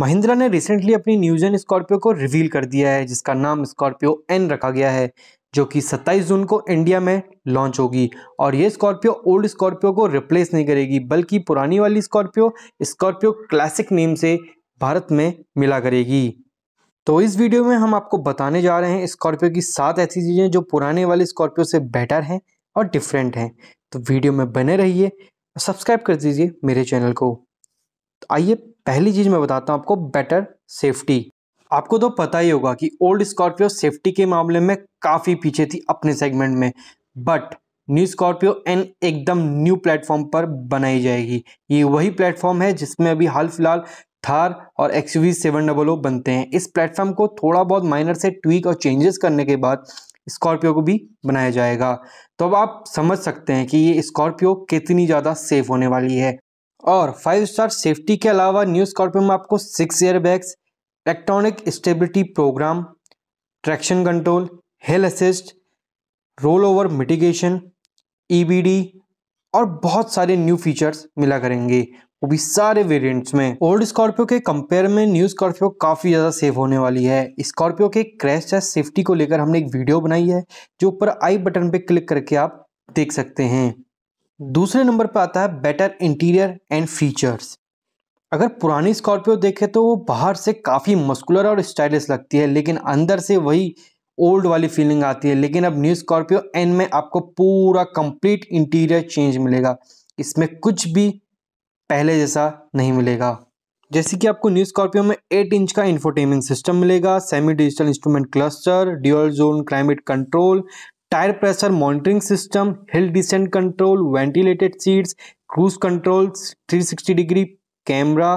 महिंद्रा ने रिसेंटली अपनी न्यूजन स्कॉर्पियो को रिवील कर दिया है जिसका नाम स्कॉर्पियो एन रखा गया है जो कि 27 जून को इंडिया में लॉन्च होगी और ये स्कॉर्पियो ओल्ड स्कॉर्पियो को रिप्लेस नहीं करेगी बल्कि पुरानी वाली स्कॉर्पियो स्कॉर्पियो क्लासिक नेम से भारत में मिला करेगी तो इस वीडियो में हम आपको बताने जा रहे हैं स्कॉर्पियो की सात ऐसी चीज़ें जो पुराने वाले स्कॉर्पियो से बेटर हैं और डिफरेंट हैं तो वीडियो में बने रहिए सब्सक्राइब कर दीजिए मेरे चैनल को तो आइए पहली चीज़ मैं बताता हूँ आपको बेटर सेफ्टी आपको तो पता ही होगा कि ओल्ड स्कॉर्पियो सेफ्टी के मामले में काफ़ी पीछे थी अपने सेगमेंट में बट न्यू स्कॉर्पियो एन एकदम न्यू प्लेटफॉर्म पर बनाई जाएगी ये वही प्लेटफॉर्म है जिसमें अभी हाल फिलहाल थार और X V seven double O बनते हैं इस प्लेटफॉर्म को थोड़ा बहुत माइनर से ट्वीक और चेंजेस करने के बाद स्कॉर्पियो को भी बनाया जाएगा तो अब आप समझ सकते हैं कि ये स्कॉर्पियो कितनी ज़्यादा सेफ होने वाली है और फाइव स्टार सेफ्टी के अलावा न्यू स्कॉर्पियो में आपको six air bags electronic stability program traction control hill assist roll over mitigation ई और बहुत सारे न्यू फीचर्स मिला करेंगे वो भी सारे वेरिएंट्स में ओल्ड स्कॉर्पियो के कंपेयर में न्यू स्कॉर्पियो काफ़ी ज़्यादा सेफ होने वाली है स्कॉर्पियो के क्रैश टेस्ट सेफ्टी को लेकर हमने एक वीडियो बनाई है जो ऊपर आई बटन पर क्लिक करके आप देख सकते हैं दूसरे नंबर पर आता है बेटर इंटीरियर एंड फीचर्स अगर पुरानी स्कॉर्पियो देखें तो वो बाहर से काफ़ी मस्कुलर और स्टाइलिश लगती है लेकिन अंदर से वही ओल्ड वाली फीलिंग आती है लेकिन अब न्यू स्कॉर्पियो एन में आपको पूरा कंप्लीट इंटीरियर चेंज मिलेगा इसमें कुछ भी पहले जैसा नहीं मिलेगा जैसे कि आपको न्यू स्कॉर्पियो में 8 इंच का इंफोटेनमेंट सिस्टम मिलेगा semi digital instrument cluster dual zone climate control tyre pressure monitoring system hill descent control ventilated seats cruise control 360 degree camera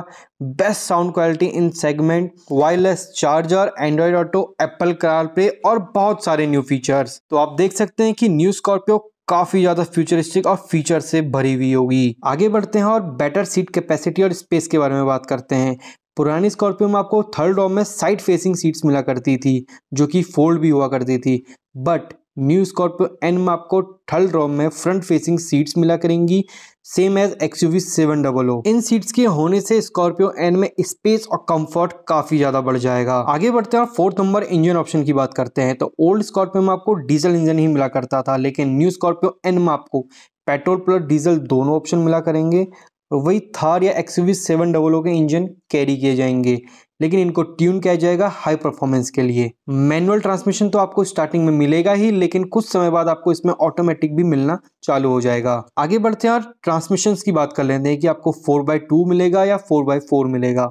best sound quality in segment wireless charger Android auto Apple car play और बहुत सारे new features तो आप देख सकते हैं कि new Scorpio काफी ज्यादा फ्यूचरिस्टिक और फीचर से भरी हुई होगी आगे बढ़ते हैं और बेटर सीट कैपेसिटी और स्पेस के बारे में बात करते हैं पुरानी स्कॉर्पियो में आपको थर्ड रॉ में साइड फेसिंग सीट्स मिला करती थी जो कि फोल्ड भी हुआ करती थी बट न्यू स्कॉर्पियो एन में आपको थर्ड रोम में फ्रंट फेसिंग सीट्स मिला करेंगी same as XUV seven double O इन सीट्स के होने से स्कॉर्पियो एन में स्पेस और कंफर्ट काफी ज्यादा बढ़ जाएगा आगे बढ़ते हैं फोर्थ नंबर इंजन ऑप्शन की बात करते हैं तो ओल्ड स्कॉर्पियो में आपको डीजल इंजन ही मिला करता था लेकिन न्यू स्कॉर्पियो एन में आपको पेट्रोल प्लस डीजल दोनों ऑप्शन मिला करेंगे वही थार या एक्सवी सेवन डबल ओ के इंजन कैरी किए जाएंगे लेकिन इनको ट्यून किया जाएगा हाई परफॉर्मेंस के लिए मैनुअल ट्रांसमिशन तो आपको स्टार्टिंग में मिलेगा ही लेकिन कुछ समय बाद आपको इसमें ऑटोमेटिक भी मिलना चालू हो जाएगा आगे बढ़ते हैं और ट्रांसमिशन की बात कर लेते हैं कि आपको फोर बाय टू मिलेगा या फोर बाय फोर मिलेगा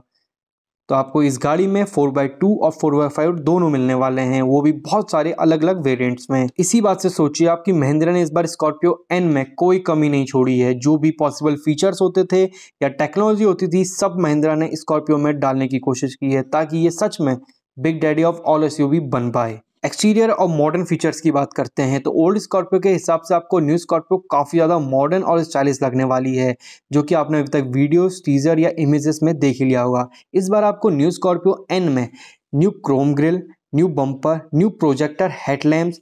तो आपको इस गाड़ी में फोर बाय टू और फोर बाय फाइव दोनों मिलने वाले हैं वो भी बहुत सारे अलग अलग वेरिएंट्स में इसी बात से सोचिए आपकी महिंद्रा ने इस बार स्कॉर्पियो एन में कोई कमी नहीं छोड़ी है जो भी पॉसिबल फीचर्स होते थे या टेक्नोलॉजी होती थी सब महिंद्रा ने स्कॉर्पियो में डालने की कोशिश की है ताकि ये सच में बिग डैडी ऑफ ऑल एस बन पाए एक्सटीरियर और मॉडर्न फीचर्स की बात करते हैं तो ओल्ड स्कॉर्पियो के हिसाब से आपको न्यू स्कॉर्पियो काफ़ी ज़्यादा मॉडर्न और स्टाइलिश लगने वाली है जो कि आपने अभी तक वीडियोस टीजर या इमेजेस में देख ही लिया होगा इस बार आपको न्यू स्कॉर्पियो एन में new chrome grille new bumper new projector headlamps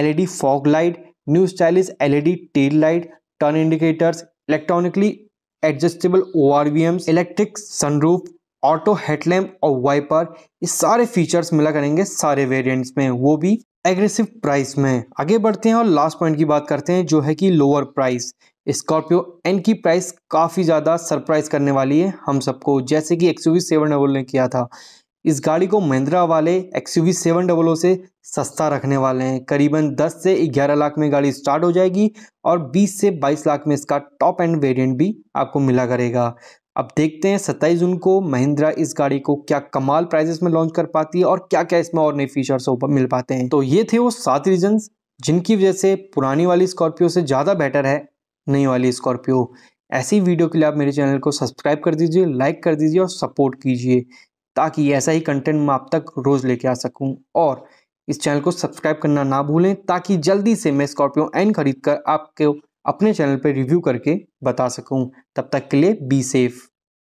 LED fog light new stylish LED tail light turn indicators electronically adjustable O R V Ms electric sunroof auto headlamp और wiper ये सारे features मिला करेंगे सारे variants में वो भी aggressive price में आगे बढ़ते हैं और लास्ट पॉइंट की बात करते हैं जो है कि लोअर प्राइस स्कॉर्पियो एन की प्राइस काफ़ी ज़्यादा सरप्राइज करने वाली है हम सबको जैसे कि एक्स यू सेवन डबल ने किया था इस गाड़ी को महिंद्रा वाले एक्स यू सेवन डबल से सस्ता रखने वाले हैं करीबन 10 से 11 लाख में गाड़ी स्टार्ट हो जाएगी और 20 से 22 लाख में इसका टॉप एंड वेरिएंट भी आपको मिला करेगा अब देखते हैं सत्ताईस जून को महिंद्रा इस गाड़ी को क्या कमाल प्राइजेस में लॉन्च कर पाती है और क्या क्या इसमें और नए फीचर्स ऊपर मिल पाते हैं तो ये थे वो सात रीजन्स जिनकी वजह से पुरानी वाली स्कॉर्पियो से ज़्यादा बेटर है नई वाली स्कॉर्पियो ऐसी वीडियो के लिए आप मेरे चैनल को सब्सक्राइब कर दीजिए लाइक कर दीजिए और सपोर्ट कीजिए ताकि ऐसा ही कंटेंट मैं आप तक रोज़ लेके आ सकूं और इस चैनल को सब्सक्राइब करना ना भूलें ताकि जल्दी से मैं स्कॉर्पियो एन खरीद कर आपके अपने चैनल पर रिव्यू करके बता सकूँ तब तक के लिए बी सेफ़